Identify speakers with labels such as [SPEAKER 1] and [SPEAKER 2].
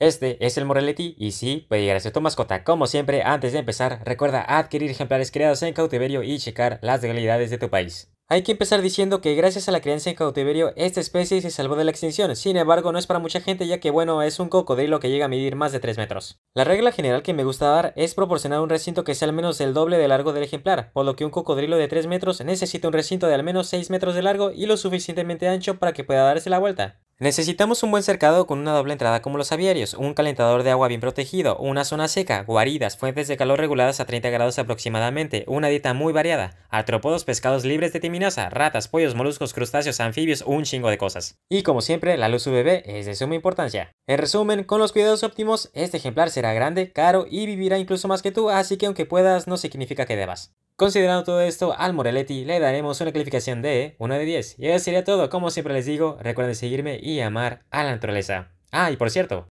[SPEAKER 1] Este es el Moreletti y sí, puede llegar a ser tu mascota. Como siempre, antes de empezar, recuerda adquirir ejemplares creados en cautiverio y checar las realidades de tu país. Hay que empezar diciendo que gracias a la crianza en cautiverio, esta especie se salvó de la extinción. Sin embargo, no es para mucha gente ya que, bueno, es un cocodrilo que llega a medir más de 3 metros. La regla general que me gusta dar es proporcionar un recinto que sea al menos el doble de largo del ejemplar, por lo que un cocodrilo de 3 metros necesita un recinto de al menos 6 metros de largo y lo suficientemente ancho para que pueda darse la vuelta. Necesitamos un buen cercado con una doble entrada como los aviarios, un calentador de agua bien protegido, una zona seca, guaridas, fuentes de calor reguladas a 30 grados aproximadamente, una dieta muy variada, artrópodos, pescados libres de timinaza, ratas, pollos, moluscos, crustáceos, anfibios, un chingo de cosas. Y como siempre, la luz UVB es de suma importancia. En resumen, con los cuidados óptimos, este ejemplar será grande, caro y vivirá incluso más que tú, así que aunque puedas, no significa que debas. Considerando todo esto, al Moreletti le daremos una calificación de 1 de 10. Y eso sería todo. Como siempre les digo, recuerden seguirme y amar a la naturaleza. Ah, y por cierto,